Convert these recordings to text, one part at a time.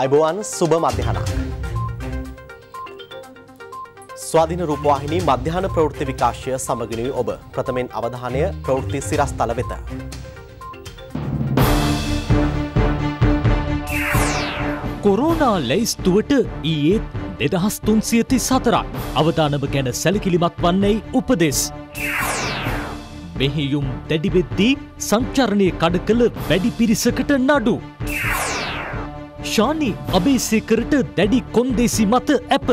අයිබෝවන් සුබ මධ්‍යහනක්. ස්වාධීන රූපවාහිනී මධ්‍යහන ප්‍රවෘත්ති විකාශය සමගිනුයි ඔබ ප්‍රථමයෙන් අවධානය ප්‍රවෘත්ති සිරස්තල වෙත. කොරෝනා ලැයිස්තුවට ඊයේ දෙදහස් තුන්සියති සතරක් අවධානම ගැන සැලකිලිමත් වන්නේ උපදෙස්. මෙහියුම් දැඩිවෙද්දී සංචරණය කඩ කළ වැඩි පිරිසකට නඩු. ශානි අභේසේකරට දැඩි කොන්දේසි මත ඇප.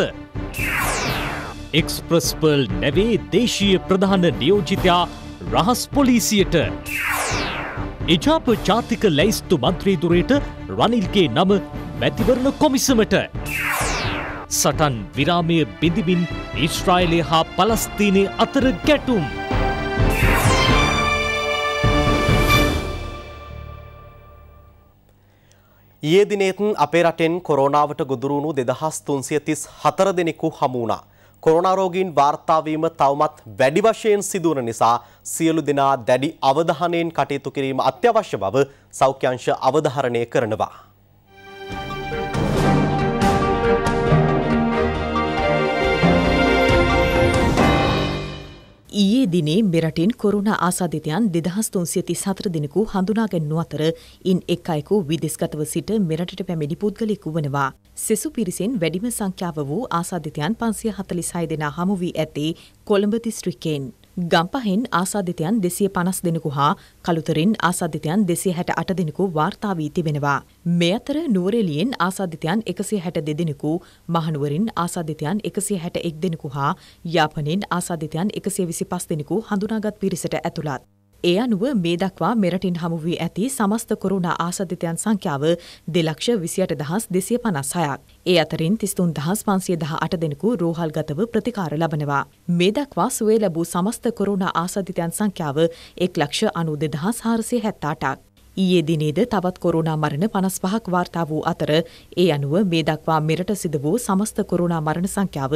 එක්ස්ප්‍රස්පල් නැවේ දේශීය ප්‍රධාන නියෝජිතයා රහස් පොලිසියට. එජාප ජාතික ලැයිස්තු මන්ත්‍රීදුරයට රනිල්ගේ නම මැතිවරණ කොමිසමට. සටන් විරාමය බිඳිමින් ඉස්්‍රායිලය හා පලස්තිීනය අතර ගැටුම්. ඊයේ දිනෙත් අපේ රටෙන් කොරෝනාවට ගොදුරුණු 2334 දෙනෙකු හමු වුණා. කොරෝනා රෝගීන් වාර්තා වීම තවමත් වැඩි වශයෙන් සිදු වන නිසා සියලු දෙනා දැඩි අවධානයෙන් කටයුතු කිරීම අත්‍යවශ්‍ය බව සෞඛ්‍ය අංශ අවධාරණය කරනවා. ඊයේ දිනේ මෙරටින් කොරුණ ආසාධිතයන් දෙදහස් තුන්සිය තිසාතර දෙනෙකු හඳුනාගැන්නු අතර ඉන් එක් අයෙකු විදෙස්ගතව සිට මෙරටට පැමිණි පුද්ගලෙකු වනවා. සෙසු පිරිසෙන් වැඩිම සංඛ්‍යාව වූ ආසාධිතයන් පන්සිය හතලිසයි දෙනා හමුවී ඇත්තේ කොළඹ දිස්ත්‍රික්කෙන්. ගම්පහෙන් ආසාධිතයන් දෙසිය පනස් දෙනෙකු හා කළුතරින් ආසාධිතයන් දෙසිය හැට අට දෙනෙකු වාර්තා වී තිබෙනවා. මේ අතර නුවරෙලියෙන් ආසාධිතයන් එකසිය හැට දෙදෙනෙකු මහනුවරින් ආසාධිතයන් එකසිය හැට එක් දෙනෙකු හා යාපනින් ආසාධිතයන් එකසිය විසි පස් දෙනෙකු හඳුනාගත් පිරිසට ඇතුළත්. ඒ අනුව මේ දක්වා මෙරටින් හමු වී ඇති සමස්ත කොරුණා ආසධිතයන් සංඛ්‍යාව දෙලක්ෂ විසියට දහස් දෙසිය පනස්හයක්. ඒ අතරින් තිස්තුන් දහස් පන්සිය දහ අට දෙනෙකු රෝහල්ගතව ප්‍රතිකාර ලබනවා. මේ දක්වා සුවේ ලැබූ සමස්ත කොරුණා ආසධිතයන් සංඛ්‍යාව එක් ලක්ෂ අනු දෙදහස් හාරසිය හැත්තාටක්. ඊයේ දිනේද තවත් කොරුණා මරණ පනස් පහක් වාර්තා වූ අතර ඒ අනුව මේ දක්වා මෙරට සිද වූ සමස්ත කොරුණා මරණ සංඛ්‍යාව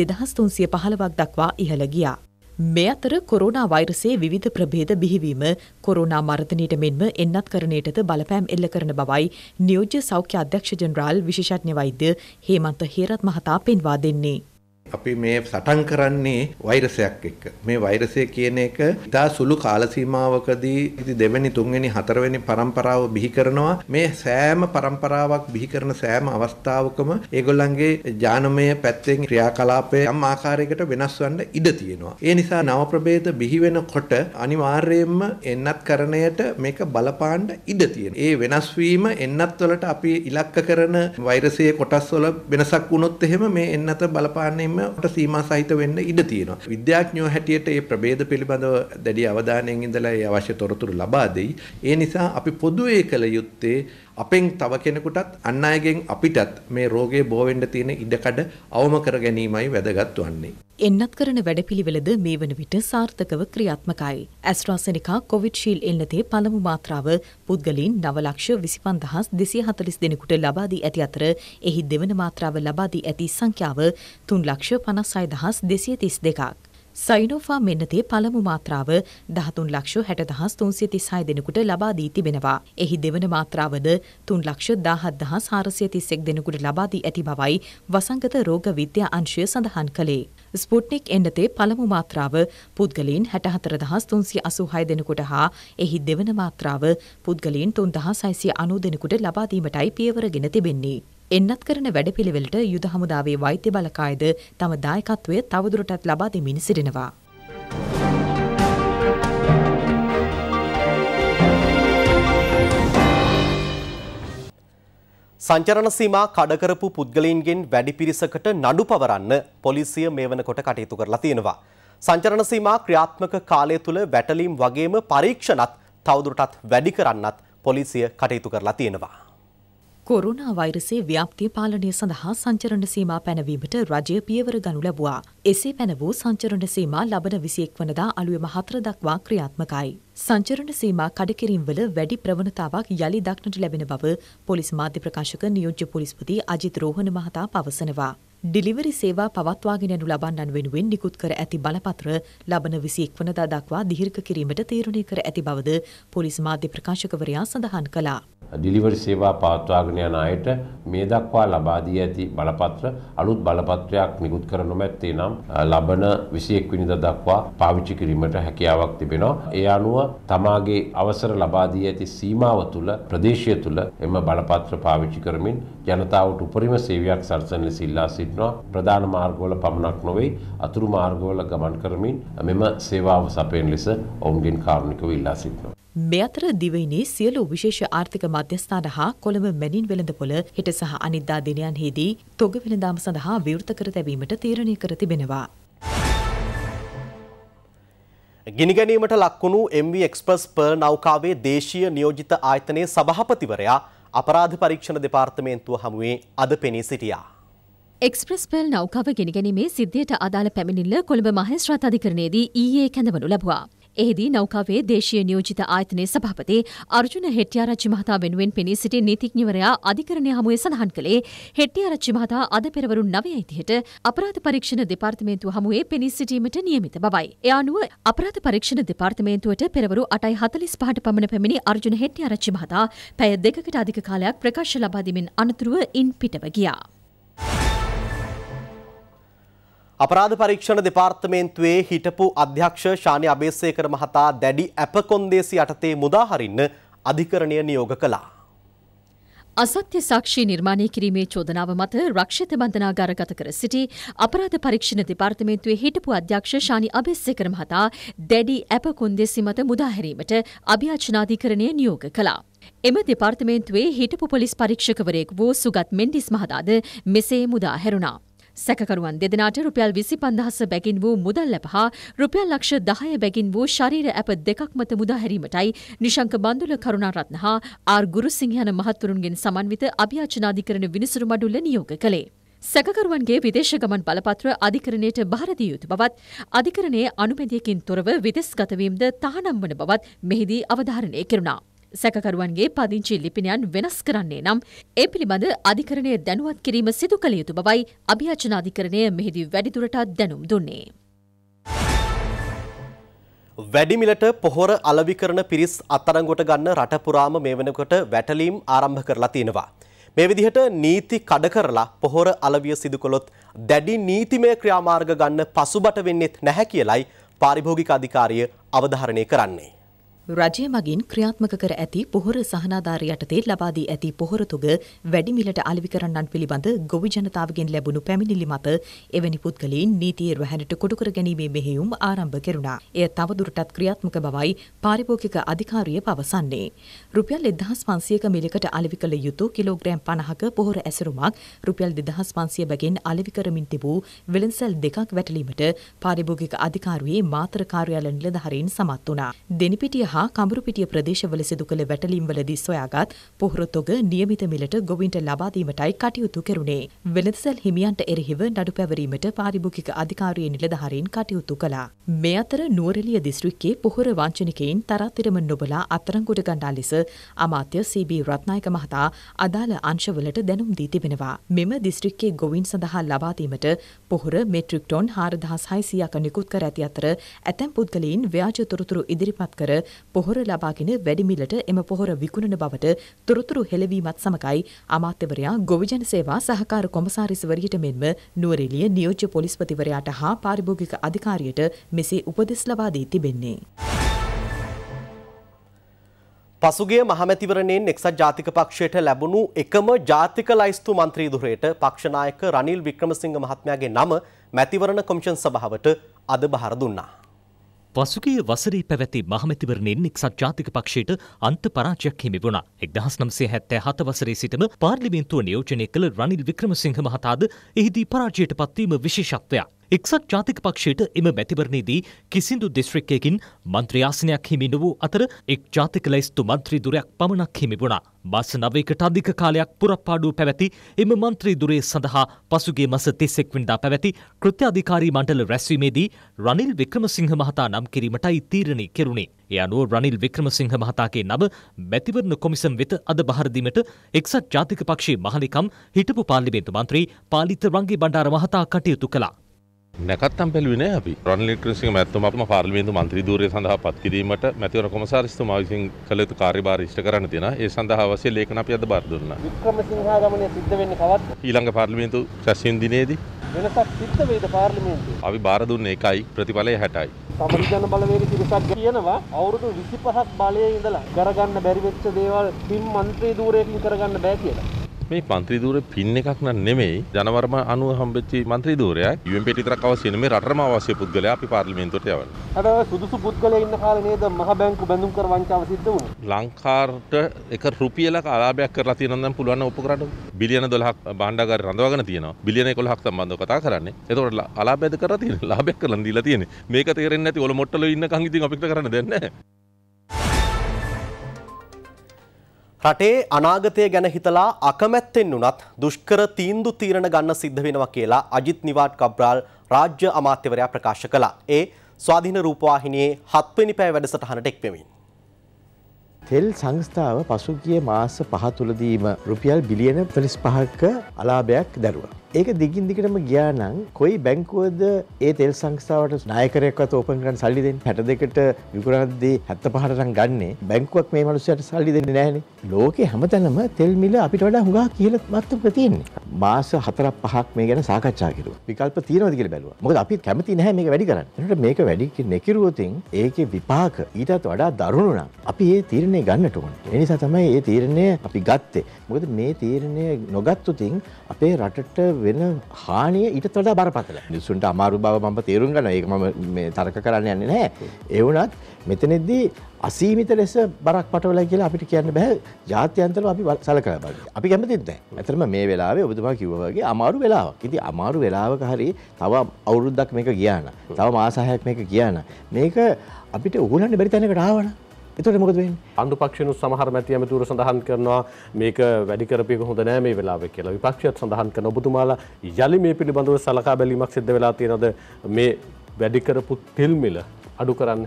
දෙදහස් තුන්සිය පහළවක් දක්වා ඉහළ ගියා. මේ අතර කොරෝනා වෛරසයේ විවිධ ප්‍රභේද බිහිවීම කොරෝනා මර්ධනයට මෙන්ම එන්නත්කරණයටද බලපෑම් එල්ල කරන බවයි නියෝජ්‍ය සෞඛ්‍ය අධ්‍යක්ෂ ජනරාල් විශේෂඥ වෛද්‍ය හේමන්ත හේරත් මහතා පෙන්වා දෙන්නේ. අපි මේ සටන් කරන්නේ වෛරසයක් එක්ක. මේ වෛරසය කියන එක ඉතා සුළු කාල සීමාවකදී ඉති දෙවෙනි තුන්වෙනි හතරවෙනි පරම්පරාව බිහි කරනවා. මේ සෑම පරම්පරාවක් බිහි කරන සෑම අවස්ථාවකම ඒගොල්ලන්ගේ ඥානමය පැත්තෙන් ක්‍රියාකලාපය යම් ආකාරයකට වෙනස් වන්න ඉඩ තියෙනවා. ඒ නිසා නව ප්‍රභේද බිහි වෙනකොට අනිවාර්යයෙන්ම එන්නත්කරණයට මේක බලපාන්න ඉඩ තියෙනවා. ඒ වෙනස් වීම එන්නත්වලට අපි ඉලක්ක කරන වෛරසයේ කොටස් වල වෙනසක් වුණොත් එහෙම මේ එන්නත බලපාන්නෙම ට සීමා සහිත වෙන්න ඉඩ තියෙනවා. විද්‍යාඥයෝ හැටියට ඒ ප්‍රබේද පිළිබඳව දැඩි අවධානයෙන් ඉඳලා ඒ අවශ්‍ය තොරතුරු ලබා දෙයි. ඒ නිසා අපි පොදුවේ කළ යුත්තේ අපෙන් තව කෙනෙකුටත් අන් අයගෙන් අපිටත් මේ රෝගේ බෝ වෙන්න තියෙන ඉඩකඩ අවම කර ගැනීමයි වැදගත් වන්නේ. එන්නත් කරන වැඩපිළිවෙලද මේ වන විට සාර්ථකව ක්‍රියාත්මකයි. ඇස්ට්‍රාසෙනිකා කොවිඩ්ශීල් එල්නතේ පළමු මාත්‍රාව පුද්ගලින් නවලක්ෂ විසිපන්දහස් දෙසිය හතලිස් දෙනෙකුට ලබාදී ඇති අතර එහි දෙවන මාත්‍රාව ලබාදී ඇති සංඛ්‍යාව තුන් ලක්ෂ පනස් අයදහස් දෙසිය තිස් දෙකක්. සයිනෝෆා මෙන්නතේ පළමු මාත්‍රාව දහතුන් ලක්ෂ හැටදහස් තුන්සිය තිස්හය දෙනෙකුට ලබා දී තිබෙනවා. එහි දෙවන මාත්‍රාවද තුන් ලක්ෂ දාහත් දහස් හාරසිය තිස්සෙක් දෙනෙකුට ලබා දී ඇති බවයි වසංගත රෝග විද්‍යා අංශය සඳහන් කළේ. ස්පුට්නික් එන්නතේ පළමු මාත්‍රාව පුද්ගලීන් හැටහතර දහස් තුන්සිය අසුහය දෙනකුට හා එහි දෙවන මාත්‍රාව පුද්ගලීන් තුන් දහස් සයිසිය අනු දෙනෙකුට ලබාදීමටයි පියවරගෙන තිබෙන්නේ. එන්නත් කරන වැඩපිළිවෙලට යුද හමුදාවේ වෛද්‍ය බලකායද තම දායකත්වය තවදුරටත් ලබා දෙමින් සිටිනවා. සංචරණ සීමා කඩකරපු පුද්ගලයින්ගෙන් වැඩි පිරිසකට නඩු පවරන්න පොලිසිය මේ වනකොට කටයුතු කරලා තියෙනවා. සංචරණ සීමා ක්‍රියාත්මක කාලය තුළ වැටලීම් වගේම පරීක්ෂණත් තවදුරටත් වැඩි කරන්නත් පොලිසිය කටයුතු කරලා තියෙනවා. කොරුණා වෛරසේ ව්‍යාප්තිය පාලනය සඳහා සංචරණ සීමා පැනවීමට රජය පියවර ගනු ලැබුවා. එසේ පැන වූ සංචරණ සීමා ලබන විසියෙක් වනදා අලුයම හතර දක්වා ක්‍රියාත්මකයි. සංචරණ සීමා කඩකිරීම්වල වැඩි ප්‍රවණතාවක් යළි දක්නට ලැබෙන බව පොලිස් මාධ්‍ය ප්‍රකාශක නියෝජ්‍ය පොලිස්පති අජිත් රෝහණ මහතා පවසනවා. ඩිලිවරි සේවා පවත්වාගෙන යනු ලබන්නන් වෙනුවෙන් නිකුත් කර ඇති බලපත්‍ර ලබන විසියෙක් වනදා දක්වා දිහිර්ක කිරීමට තීරණය කර ඇති බවද පොලිස් මාධ්‍ය ප්‍රකාශකවරයා සඳහන් කළා. ඩිලිවරි සේවා පවත්වාගෙන යන අයට මේ දක්වා ලබා දී ඇති බලපත්‍ර අලුත් බලපත්‍රයක් නිකුත් කර නොමැත්තේ නම් ලබන 21 වෙනිදා දක්වා පාවිච්චි කිරීමට හැකියාවක් තිබෙනවා. ඒ අනුව තමාගේ අවසර ලබා දී ඇති සීමාව තුළ ප්‍රදේශය තුළ එම බලපත්‍ර පාවිච්චි කරමින් ජනතාවට උපරිම සේවයක් සලසන ලෙස ඉල්ලා සිටිනවා. ප්‍රධාන මාර්ගවල පමණක් නොවේ අතුරු මාර්ගවල ගමන් කරමින් මෙම සේවාව සපයන ලෙස ඔවුන්ගෙන් කාරුණිකව ඉල්ලා සිටිනවා. මේ අතර දිවයිනේ සියලු විශේෂ ආර්ථික මධ්‍යස්ථාන හා කොළඹ මැනින් වෙළඳපොළ හිට සහ අනිද්දා දිනයන්හිදී තොග වෙළඳාම සඳහා විවෘත කර තැබීමට තීරණය කර තිබෙනවා. ගිනිගැනීමට ලක්වුණු MV එක්ස්පස් පර් නෞකාවේ දේශීය නියෝජිත ආයතනයේ සභහපතිවරයා අපරාධ පරීක්ෂණ දෙපාර්තමේන්තුව හමුවේ අද පෙනී සිටියා. එක්ස්ප්‍රස් පෙල් නෞකාව ගෙනගැනීමේ සිද්ධියට අදාළ පැමිණිල්ල කොළඹ මහේස්ත්‍රාත් අධිකරණයේදී ඊයේ e කැඳවනු ලැබුවා. එහිදී නෞකාවේ දේශීය නියෝජිත ආයතනයේ සභාපති අර්ජුන හෙට්ටිආරච්චි මහතා වෙනුවෙන් පෙනී සිටි නීතිඥවරයා අධිකරණය හමුවේ සඳහන් කළේ හෙට්ටිආරච්චි මහතා අද පෙරවරු 9:30ට අපරාධ පරීක්ෂණ දෙපාර්තමේන්තුව හමුවේ පෙනී සිටීමට නියමිත බවයි. ඒ අනුව අපරාධ පරීක්ෂණ දෙපාර්තමේන්තුවට පෙරවරු 8:45ට පමණ පැමිණි අර්ජුන හෙට්ටිආරච්චි මහතා පැය දෙකකට අධික කාලයක් ප්‍රකාශ ලබා දෙමින් අනතුරුව ඉන් පිටව ගියා. අපරාධ පරීක්ෂණ දෙපාර්තමේන්තුවේ හිටපු අධ්‍යක්ෂ ශානය අබේසේකර මහතා දැඩි ඇප කොන්දේසි යටතේ මුදාහරින්න අධිකරණය නියෝග කළා. අසත්‍ය සාක්ෂි නිර්මාණය කිරීමේ චෝදනාව මත රක්ෂිත බන්ධනාගාරගත කර සිටි අපරාධ පරීක්ෂණ දෙපාර්තමේන්තුවේ හිටපු අධ්‍යක්ෂ ශානි අබේසේකර මහතා දැඩි ඇප කොන්දේසි මත මුදාහැරීමට අභ්‍යාචනාධිකරණය නියෝග කළා. එම දෙපාර්තමේන්තුවේ හිටපු පොලිස් පරීක්ෂකවරයෙකු වූ සුගත් මෙන්ඩිස් මහතාද මෙසේ මුදාහැරුණා. සැකකරුවන් දෙදෙනට රුපියල් විසි පන්දහස බැගින් වූ මුදල් ලැප හා රුපියල් ලක්ෂ දහය බැගින් වූ ශරීර ඇප දෙකක්මත මුදාහැරීමටයි නිශංක බන්දුල කරුණාරත්න හා ආර් ගුරුසිංහයන මහත්තුරුන්ගෙන් සමන්විත අභ්‍යාචනාධිකරණ විනිසුරු මඩුල්ල නියෝග කළේ. සැකකරුවන්ගේ විදේශ ගමන් බලපත්‍ර අධිකරණයට භාරදිය යුතු බවත් අධිකරණයේ අනුමැදියකින් තොරව විදෙස්ගතවීමද තහනම් වන බවත් මෙහිදී අවධාරණය කෙරුණා. සැකකරුවන්ගේ පදිංචි ලිපිනයන් වෙනස් කරන්නේ නම් ඒ පිළිබඳ අධිකරණය දැනුවත් කිරීම සිදු කළ යුතු බවයි අභියාචනාධිකරණය මෙහිදී වැඩිදුරටත් දැනුම් දුන්නේ. වැඩිමිලට පොහොර අලවිකරන පිරිස් අත්තරංගොට ගන්න රටපුරාම මේ වෙනකොට වැටලීම් ආරම්භ කරලා තියෙනවා. මේ විදිහට නීති කඩ කරලා පොහොර අලවිය සිදු කළොත් දැඩි නීතිමය ක්‍රියාමාර්ග ගන්න පසුබට වෙන්නේත් නැහැ කියලයි පාරිභෝගික අධිකාරිය අවධාරණය කරන්නේ. රජය මගින් ක්‍රියාත්මක කර ඇති පොහොර සහනාධාරය යටතේ ලබාදී ඇති පොහොරතුග වැඩිමිලට අලෙවි කරන්නන් පිළිබඳ ගොවි ජනතාවගෙන් ලැබුණු පැමිණිලි මත එවැනි පුද්ගලයින් නීතියේ රැහැනට කොටුකර ගැනීමේ මෙහෙයුම් ආරම්භ කෙරුණා. එය තවදුරටත් ක්‍රියාත්මක බවයි පාරිභෝගික අධිකාරිය පවසන්නේ. රුපියල් 1500ක මිලකට අලෙවි කළ යුතු කිලෝග්‍රෑම් 50ක පොහොර ඇසරුමක් රුපියල් 2500 බැගින් අලෙවි කරමින් තිබූ වෙළඳසැල් දෙකක් වැටලීමට පාරිභෝගික අධිකාරියේ මාතර කාර්යාල නිලධාරීන් සමත් වුණා. දෙනිපිටිය හා කඹුරුපිටිය ප්‍රදේශවල සිදු කළ වැටලීම්වලදී සොයාගත් පොහොරතොග නියමිත මිලට ගොවින්ට ලබාදීමටයි කටයුතු කෙරුණේ. වෙළඳසැල් හිමියන්ට එරෙහිව නඩු පැවරීමට පාරිභෝගික අධිකාරී නිලධාරීන් කටයුතු කළා. මේ අතර නුවරලිය දිස්ත්‍රික්කයේ පොහොර වංචනිකයින් තරත්තිරම නොබලා අත්තරංගොඩ ගණ්ඩා ලෙස අමාත්‍ය සීබී රත්නායක මහතා අදාළ අංශවලට දැනුම් දී තිබෙනවා. මෙම දිස්ත්‍රික්කයේ ගොවින් සඳහා ලබාදීමට පොහොර මෙට්‍රික් ටොන් හාරදහස් හයිසියක නිකුත් කර ඇති අතර ඇතැම් පුද්ගලයින් ව්‍යාජ තොරතුරු ඉදිරිපත් කර පොහොර ලබාගෙන වැඩිමිලට එම පොහොර විකුණන බවට තොරතුරු හෙළවීමත් සමගයි අමාත්‍යවරයා ගොවිජන සේවා සහකාර කොමසාරිස්වරියට මෙන්ම නුවරඑළිය නියෝජ්‍ය පොලිස්පතිවරයාට හා පාරිභෝගික අධිකාරියට මෙසේ උපදෙස් ලබා දී තිබෙන්නේ. පසුගිය මහමැතිවරණයෙන් එක්සත් ජාතික පක්ෂයට ලැබුණු එකම ජාතික ලයිස්තු මන්ත්‍රී ධුරයට පක්ෂනායක රනිල් වික්‍රමසිංහ මහත්මයාගේ නම මැතිවරණ කොමිෂන් සභාවට අද බහර දුන්නා. පසුගේ වසරේ පැවැති මහමැතිවරණයෙන් එක්සත් ජාතික පක්ෂයට අන්ත පරාජයක් හිමි වුණා. 1977 වසරේ සිටම පාර්ලිමේන්තුව නියෝජනය කළ රනිල් වික්‍රමසිංහ මහතාද එහිදී පරාජයට පත්වීම විශේෂත්වයක්. එක්සත් ජාතික පක්ෂයට එම මැතිවරණයේදී කිසිදු දිස්ත්‍රික්කයකින් මන්ත්‍රියාසනයක් හිමි නොවූ අතර එක් ජාතික ලැයිස්තු මන්ත්‍රීදුරයක් පමණක් හිමි වුණා. මාස නවයකට අධික කාලයක් පුරප්පාඩුව පැවැති එම මන්ත්‍රීදුරය සඳහා පසුගේ මස තිස්සෙක් වනිදා පැවැති කෘත්‍යාධිකාරී මණ්ඩල රැස්වීමේදී රනිල් වික්‍රමසිංහ මහතා නම් කිරීමටයි තීරණය කෙරුණේ. ඒ අනුව රනිල් වික්‍රමසිංහ මහතාගේ නම මැතිවරණ කොමිසම් වෙත අද බහරදීමට එක්සත් ජාතික පක්ෂයේ මහලිකම් හිටපු පාර්ලිමේන්තු මන්ත්‍රී පාලිත රංගේ බණ්ඩාර මහතා කටයුතු කළා. නැකත්තම් පැලුවනේ අපි රොන්ලික්‍රසික මැත්තුම අපම පාර්ලිමේන්තු මන්ත්‍රී ධූරය සඳහා පත්කිරීමට මැතිවර කොමසාරිස්තුමා විසින් කළ යුතු කාර්යභාරය ඉෂ්ට කරන්න තියෙන ඒ සඳහා අවශ්‍ය ලේඛන අපි අද බාර දුන්නා. වික්‍රමසිංහ ගමනේ සිද්ධ වෙන්නේ කවද්ද? ඊළඟ පාර්ලිමේන්තු සැසින් දිනේදී වෙනසක් සිද්ධ වෙයිද පාර්ලිමේන්තුවේ? අපි බාර දුන්නේ එකයි ප්‍රතිඵලය 60යි. සමරිජන බලවේග පිරිසක් කියනවා අවුරුදු 25ක් බලයේ ඉඳලා කරගන්න බැරි වෙච්ච දේවල් පින් මන්ත්‍රී ධූරයෙන් කරගන්න බෑ කියලා. මේ මන්ත්‍රී ධූරේ පින් එකක් නන් නෙමෙයි ජනවර්ම අනුව හම්බෙච්ච මන්ත්‍රී ධූරයක් යුවෙන් පිට විතරක් අවශ්‍ය නෙමෙයි රටටම අවශ්‍ය පුද්ගලයා අපි පාර්ලිමේන්තුවට යවන්නේ. අර සුදුසු පුද්ගලයා ඉන්න කාලේ නේද මහ බැංකු බැඳුම් කර වංචාව සිද්ධ වුණේ. ලංකාවට එක රුපියලක ආලාභයක් කරලා තියෙනවා නම් පුළුවන් උපකරණ බිලියන 12ක් භාණ්ඩාගාරේ රඳවාගෙන තියෙනවා. බිලියන 11ක් සම්බන්ධව කතා කරන්නේ. ඒතකොට ආලාභයද කරලා තියෙනවා. ලාභයක් කරලා දීලා තියෙන්නේ. මේක තේරෙන්නේ නැති ඔල මොට්ටලෝ ඉන්නකන් ඉතින් අපිට කරන්න දෙන්නේ නැහැ. රටේ අනාගතය ගැන හිතලා අකමැත්තෙන් වුණත් දුෂ්කර තීන්දු තීරණ ගන්න සිද්ධ වෙනවා කියලා අජිත් නිවාඩ් කබ්‍රාල් රාජ්‍ය අමාත්‍යවරයා ප්‍රකාශ කළා. ඒ ස්වාධීන රූපවාහිනියේ 7 වෙනි පැය වැඩසටහනට එක්වෙමින්. තෙල් සංස්ථාව පසුගිය මාස 5 තුලදීම රුපියල් බිලියන 35ක අලාභයක් දැරුවා. ඒක දිගින් දිගටම ගියානම් කොයි බැංකුවද ඒ තෙල් සංස්ථාවට නායකරයක්වත් ඕපන් කරන්න සල්ලි දෙන්නේ 62ට විකුණද්දී 75ටනම් ගන්නෙ බැංකුවක් මේ මිනිස්සුන්ට සල්ලි දෙන්නේ නැහනේ ලෝකේ හැමතැනම තෙල් මිල අපිට වඩා හුඟා කියලා මත්තක තියෙන්නේ මාස 4ක් 5ක් මේ ගැන සාකච්ඡා කිරුවා විකල්ප තියෙනවද කියලා බැලුවා මොකද අපි කැමති නැහැ මේක වැඩි කරන්න එතකොට මේක වැඩි නැකිරුවොතින් ඒකේ විපාක ඊටත් වඩා දරුණු නම් අපි ඒ තීරණය ගන්නට ඕනේ ඒ නිසා තමයි ඒ තීරණය අපි ගත්තේ මොකද මේ තීරණය නොගත්තුතින් අපේ රටට වෙන හානිය ඊට වඩා බරපතල. මිනිසුන්ට අමාරු බව මම තේරුම් ගන්නවා. ඒක මම මේ තර්ක කරන්න යන්නේ නැහැ. ඒ වුණත් මෙතනදී අසීමිත ලෙස බරක් පටවලා කියලා අපිට කියන්න බෑ. ජාත්‍යන්තරව අපි සලකලා බලන්න. අපි කැමතිත් නැහැ. ඇත්තටම මේ වෙලාවේ ඔබතුමා කිව්වා වගේ අමාරු වෙලාවක්. ඉතින් අමාරු වෙලාවක හරි තව අවුරුද්දක් මේක ගියා නම්, තව මාස හයක් මේක ගියා නම් මේක අපිට උගලන්න බැරි තැනකට ආවනම් එතකොට මොකද වෙන්නේ? අනුපක්ෂිනුත් සමහර මැති ඇමතිවරු සඳහන් කරනවා මේක වැඩි කරපේක හොඳ නෑ මේ වෙලාවේ කියලා. විපක්ෂයත් සඳහන් කරන ඔබතුමාලා යලි මේ පිළිබඳව සලකා බැලීමක් සිද්ධ වෙලා තියෙනවද මේ වැඩි කරපු තෙල් මිල අඩු කරන්න?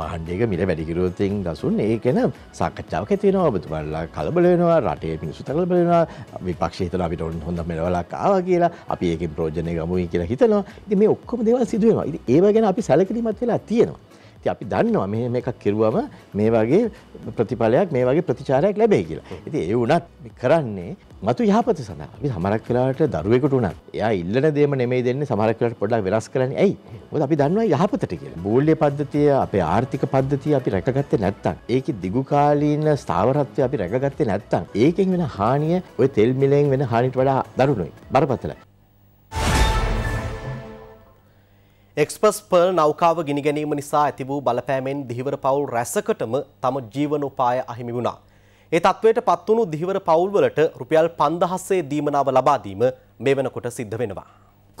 මහන්්ඩියක මිල වැඩිකිරුවතින් ගසුන් ඒ ගැන සාකච්ඡාවක තියෙනවා ඔබතුමල්ලා කලබල වෙනවා රටේ පිනිසු තකලබල වෙනවා විපක්ෂේතන අපිට ඔන්න හොඳ මෙලවලක් ආව කියලා අපි ඒකෙන් ප්‍රෝජනය ගමුයි කියලා හිතනවා ඉතින් මේ ඔක්කොම දේවල් සිදුවෙනවා ඉතින් ඒව ගැන අපි සැලකිලිමත් වෙලා තියෙනවා ඉතින් අපි දන්නවා මෙහෙම එකක් කෙරුවම මේ වගේ ප්‍රතිඵලයක් මේ වගේ ප්‍රතිචාරයක් ලැබෙයි කියලා. ඉතින් ඒ වුණත් කරන්නේ මතු යහපත සඳහා. අපි සමහරක් වෙලාවට දරුවෙකුට උනත් එයා ඉල්ලන දේම නෙමෙයි දෙන්නේ සමහරක් වෙලාවට පොඩ්ඩක් වෙනස් කරන්නේ. ඇයි? මොකද අපි දන්නවා යහපතට කියලා. මූල්‍ය පද්ධතිය අපේ ආර්ථික පද්ධතිය අපි රැකගත්තේ නැත්නම් ඒකේ දිගුකාලීන ස්ථාවරත්වය අපි රැකගත්තේ නැත්නම් ඒකෙන් වෙන හානිය ওই තෙල් මිලෙන් වෙන හානියට වඩා දරුණුයි. බරපතලයි. එක්ස්පස් පර්ල් නෞකාව ගිනිගැනීම නිසා ඇති වූ බලපෑමෙන් දිහිවර පවුල් රැසකටම තම ජීවනෝපාය අහිමි වුණා. ඒ තත්ත්වයට පත්වුණු දිහිවර පවුල්වලට රුපියල් 5000ේ දීමනාව ලබා දීම මේ වෙනකොට සිද්ධ වෙනවා.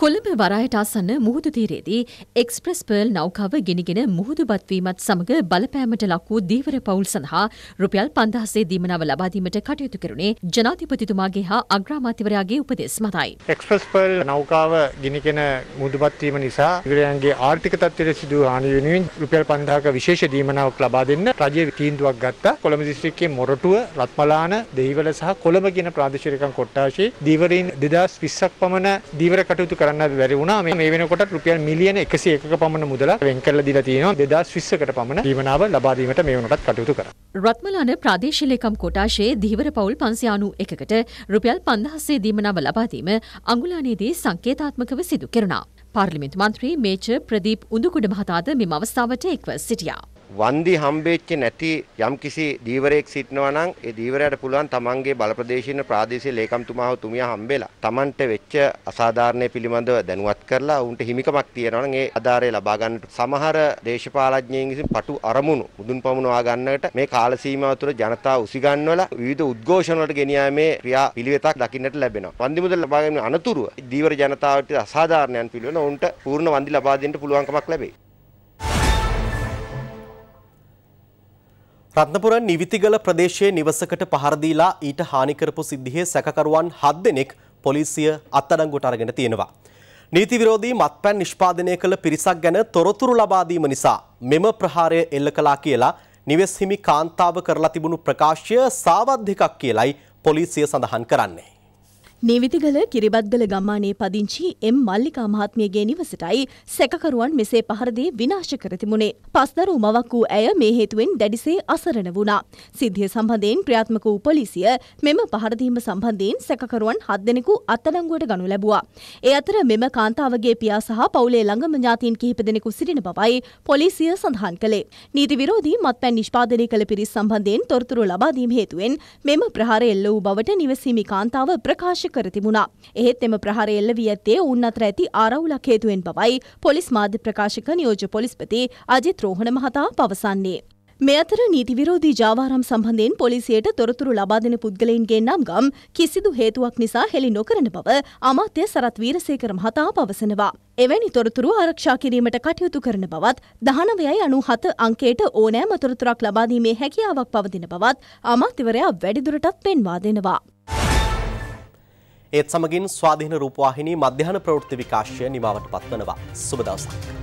කොළඹ වරායට අසන්න මුහුදු තීරයේදී එක්ස්ප්‍රස් පර්ල් නෞකාව ගෙනගෙන මුහුදු බත්වීමත් සමග බලපෑමට ලක් වූ දීවර පවුල් සඳහා රුපියල් 5000 දීමනාව ලබා දීමට කටයුතු කෙරුණේ ජනාධිපතිතුමාගේ හා අග්‍රාමාත්‍යවරයාගේ උපදෙස් මතයි. එක්ස්ප්‍රස් පර්ල් නෞකාව ගෙනගෙන මුහුදු බත්වීම නිසා ඉවරයන්ගේ ආර්ථික තත්ත්වයට සිදු හානි වෙනුවෙන් රුපියල් 5000ක විශේෂ දීමනාවක් ලබා දෙන්න රජයේ තීන්දුවක් ගත්තා. කොළඹ දිස්ත්‍රික්කයේ මොරටුව, රත්මලාන, දෙහිවල සහ කොළඹ කියන ප්‍රාදේශීය කොට්ටාශේ දීවරින් 2020ක් පමණ දීවර කටයුතු කර කරන්න බැරි වුණා. මේ වෙනකොට රුපියල් මිලියන 101ක පමණ මුදල වෙන් කරලා දීලා තියෙනවා. 2020කට පමණ දීමනාව ලබා දීමට මේ වෙනකොටත් කටයුතු කරා. රත්මලාන ප්‍රාදේශීය ලේකම් කොටාෂයේ ධීවර පවුල් 591කට රුපියල් 5000 දීමනාව ලබා දීම අඟුලානේදී සංකේතාත්මකව සිදු කෙරුණා. පාර්ලිමේන්තු මන්ත්‍රී මේජර් ප්‍රදීප් උඳුකුඩ මහතාද මෙම අවස්ථාවට එක්ව සිටියා. වන්දි හම්බෙච්ච නැති යම්කිසි දීවරයෙක් සිටනවා නම් ඒ දීවරයට පුළුවන් තමන්ගේ බල ප්‍රදේශින ප්‍රාදේශීය ලේකම්තුමාව තුමියා හම්බෙලා තමන්ට වෙච්ච අසාධාරණය පිළිබඳව දැනුවත් කරලා ඔවුන්ට හිමිකමක් තියෙනවා නම් ඒ ආධාරය ලබා ගන්නට සමහර දේශපාලඥයින් විසින් පටු අරමුණු මුදුන් පමුණවා ගන්නකට මේ කාල සීමාව තුළ ජනතාව උසිගන්වලා විවිධ උද්ඝෝෂණ වලට ගෙනියාමේ ක්‍රියා පිළිවෙතක් දකින්නට ලැබෙනවා. වන්දි මුදල් ලබා ගැනීම අනතුරුව දීවර ජනතාවට අසාධාරණයන් පිළිවෙල කරගෙන ඔවුන්ට පූර්ණ වන්දි ලබා දෙන්න පුළුවන්කමක් ලැබේ. රත්නපුර නිවිතිගල ප්‍රදේශයේ නිවසකට පහර දීලා ඊට හානි කරපු සිද්ධියේ සැකකරුවන් 7 දෙනෙක් පොලිසිය අත්අඩංගුවට අරගෙන තියෙනවා. නීති විරෝධී මත්පැන් නිෂ්පාදනය කළ පිරිසක් ගැන තොරතුරු ලබා දීම නිසා මෙම ප්‍රහාරය එල්ල කළා කියලා නිවෙස් හිමි කාන්තාව කරලා තිබුණු ප්‍රකාශය සාවද්දිකක් කියලයි පොලිසිය සඳහන් කරන්නේ. නීවිතිගල කිරිබද්දල ගම්මානයේ පදිංචි එම් මල්ලිකා මහත්මියගේ නිවසටයි සැකකරුවන් මෙසේ පහරදී විනාශ කර තිබුණේ. පස්දරු මවක් වූ ඇය මේ හේතුවෙන් දැඩිසේ අසරණ වුණා. සිද්ධිය සම්බන්ධයෙන් ක්‍රියාත්මක වූ පොලිසිය මෙම පහරදීම සම්බන්ධයෙන් සැකකරුවන් හත් දෙනෙකු අත්අඩංගුවට ගනු ලැබුවා. ඒ අතර මෙම කාන්තාවගේ පියා සහ පවුලේ ළඟම ඥාතීන් කිහිප දෙනෙකු සිටින බවයි පොලිසිය සඳහන් කළේ. නීති විරෝධී මත්පැන් නිෂ්පාදනය කළ පිරිස් සම්බන්ධයෙන් තොරතුරු ලබා දීම හේතුවෙන් මෙම ප්‍රහාරය එල්ල වූ බවට නිවසීමේ කාන්තාව ප්‍රකාශ කර තිබුණා. එහෙත් එම ප්‍රහාරය එල්ල වී ඇත්තේ ඔවුන් අතර ඇති ආරවුලක් හේතුවෙන් බවයි පොලිස් මාධ්‍ය ප්‍රකාශක නියෝජ්‍ය පොලිස්පති අජිත් රෝහණ මහතා පවසන්නේ. මේ අතර නීති විරෝධී ජාවාරම් සම්බන්ධයෙන් පොලිසියට තොරතුරු ලබා දෙන පුද්ගලයින්ගේ නම් ගම් කිසිදු හේතුවක් නිසා හෙළි නොකරන බව අමාත්‍ය සරත් වීරසේකර මහතා පවසනවා. එවැනි තොරතුරු ආරක්ෂා කිරීමට කටයුතු කරන බවත් දහනවයයි අනු හත අංකයට ඕනෑම තොරතුරක් ලබාදීමේ හැකියාවක් පවතින බවත් අමාත්‍යවරයා වැඩිදුරටත් පෙන්වා දෙනවා. ඒත් සමගින් ස්වාධීන රූපවාහිනී මධ්‍යහන ප්‍රවෘත්ති විකාශය නිමාවට පත්වනවා. සුබ දවසක්.